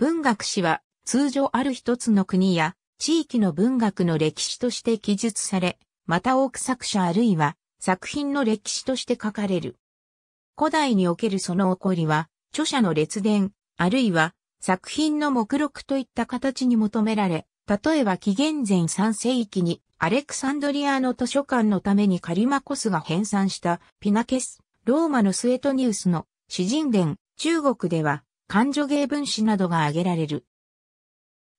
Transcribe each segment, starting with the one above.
文学史は通常ある一つの国や地域の文学の歴史として記述され、また多く作者あるいは作品の歴史として書かれる。古代におけるその起こりは、著者の列伝、あるいは作品の目録といった形に求められ、例えば紀元前3世紀にアレクサンドリアの図書館のためにカリマコスが編纂したピナケス、ローマのスエトニウスの詩人伝、中国では漢女芸文史などが挙げられる。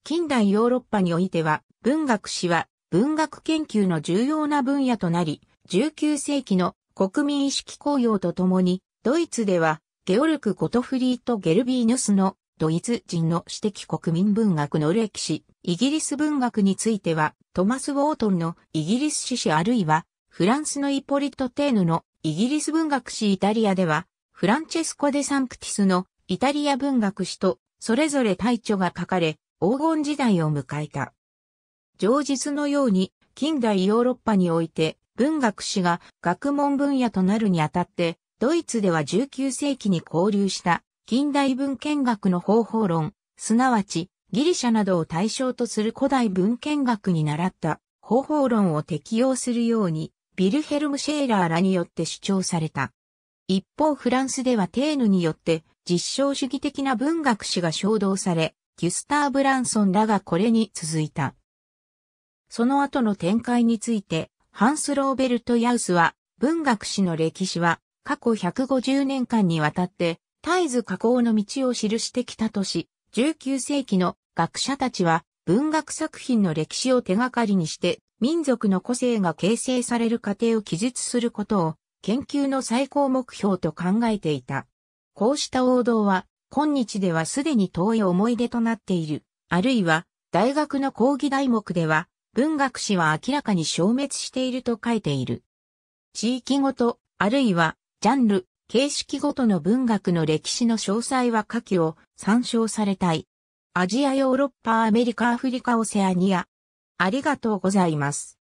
近代ヨーロッパにおいては、文学史は文学研究の重要な分野となり、19世紀の国民意識高揚とともに、ドイツでは、ゲオルク・ゴトフリート・ゲルビーヌスのドイツ人の私的国民文学の歴史、イギリス文学については、トマス・ウォートンのイギリス史史あるいは、フランスのイポリット・テーヌのイギリス文学史イタリアでは、フランチェスコ・デ・サンクティスのイタリア文学史と、それぞれ大著が書かれ、黄金時代を迎えた。上実のように、近代ヨーロッパにおいて、文学史が学問分野となるにあたって、ドイツでは19世紀に交流した近代文献学の方法論、すなわちギリシャなどを対象とする古代文献学に習った方法論を適用するように、ビルヘルム・シェーラーらによって主張された。一方フランスではテーヌによって実証主義的な文学史が衝動され、ギュスター・ブランソンらがこれに続いた。その後の展開について、ハンス・ローベルト・ヤウスは、文学史の歴史は過去150年間にわたって絶えず加工の道を記してきたとし、19世紀の学者たちは文学作品の歴史を手がかりにして民族の個性が形成される過程を記述することを研究の最高目標と考えていた。こうした王道は、今日ではすでに遠い思い出となっている。あるいは、大学の講義題目では、文学史は明らかに消滅していると書いている。地域ごと、あるいは、ジャンル、形式ごとの文学の歴史の詳細は下記を参照されたい。アジアヨーロッパアメリカアフリカオセアニア。ありがとうございます。